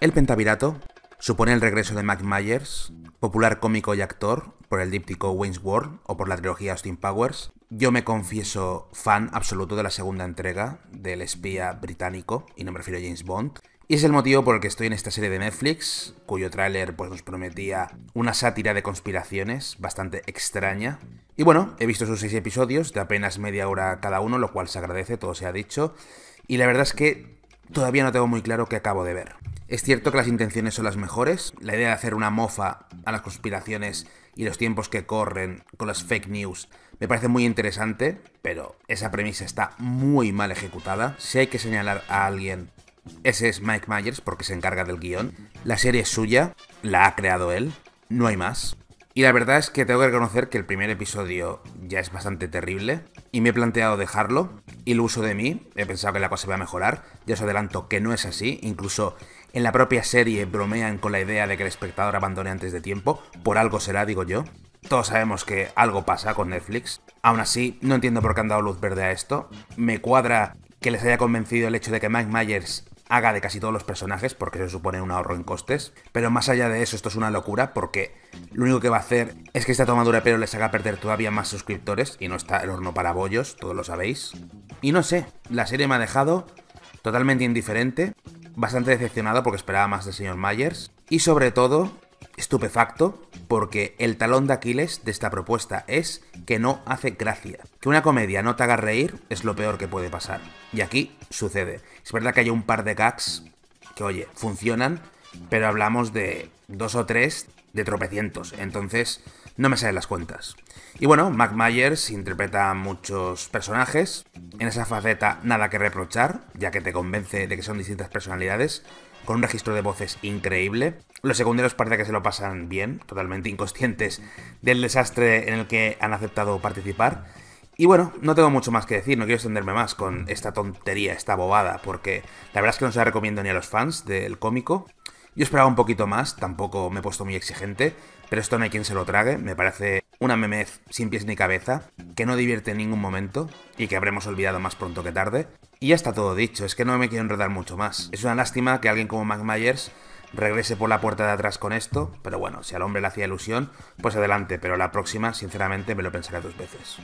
El Pentavirato supone el regreso de Mac Myers, popular cómico y actor, por el díptico Wayne's World o por la trilogía Austin Powers. Yo me confieso fan absoluto de la segunda entrega del espía británico, y no me refiero a James Bond. Y es el motivo por el que estoy en esta serie de Netflix, cuyo tráiler pues, nos prometía una sátira de conspiraciones bastante extraña. Y bueno, he visto sus seis episodios de apenas media hora cada uno, lo cual se agradece, todo se ha dicho. Y la verdad es que todavía no tengo muy claro qué acabo de ver. Es cierto que las intenciones son las mejores, la idea de hacer una mofa a las conspiraciones y los tiempos que corren con las fake news me parece muy interesante, pero esa premisa está muy mal ejecutada. Si hay que señalar a alguien, ese es Mike Myers porque se encarga del guión. La serie es suya, la ha creado él, no hay más. Y la verdad es que tengo que reconocer que el primer episodio ya es bastante terrible y me he planteado dejarlo, y uso de mí, he pensado que la cosa iba a mejorar, ya os adelanto que no es así, incluso en la propia serie bromean con la idea de que el espectador abandone antes de tiempo, por algo será, digo yo. Todos sabemos que algo pasa con Netflix. Aún así, no entiendo por qué han dado luz verde a esto. Me cuadra que les haya convencido el hecho de que Mike Myers haga de casi todos los personajes, porque se supone un ahorro en costes. Pero más allá de eso, esto es una locura, porque lo único que va a hacer es que esta tomadura pero les haga perder todavía más suscriptores, y no está el horno para bollos, todos lo sabéis. Y no sé, la serie me ha dejado totalmente indiferente bastante decepcionado porque esperaba más del señor Myers. Y sobre todo, estupefacto, porque el talón de Aquiles de esta propuesta es que no hace gracia. Que una comedia no te haga reír es lo peor que puede pasar. Y aquí sucede. Es verdad que hay un par de gags que, oye, funcionan, pero hablamos de dos o tres de tropecientos. Entonces, no me salen las cuentas. Y bueno, Mac Myers interpreta a muchos personajes. En esa faceta nada que reprochar, ya que te convence de que son distintas personalidades, con un registro de voces increíble. Los secundarios parece que se lo pasan bien, totalmente inconscientes del desastre en el que han aceptado participar. Y bueno, no tengo mucho más que decir, no quiero extenderme más con esta tontería, esta bobada, porque la verdad es que no se la recomiendo ni a los fans del cómico, yo esperaba un poquito más, tampoco me he puesto muy exigente, pero esto no hay quien se lo trague, me parece una memez sin pies ni cabeza, que no divierte en ningún momento y que habremos olvidado más pronto que tarde. Y ya está todo dicho, es que no me quiero enredar mucho más. Es una lástima que alguien como Mac Myers regrese por la puerta de atrás con esto, pero bueno, si al hombre le hacía ilusión, pues adelante, pero la próxima, sinceramente, me lo pensaré dos veces.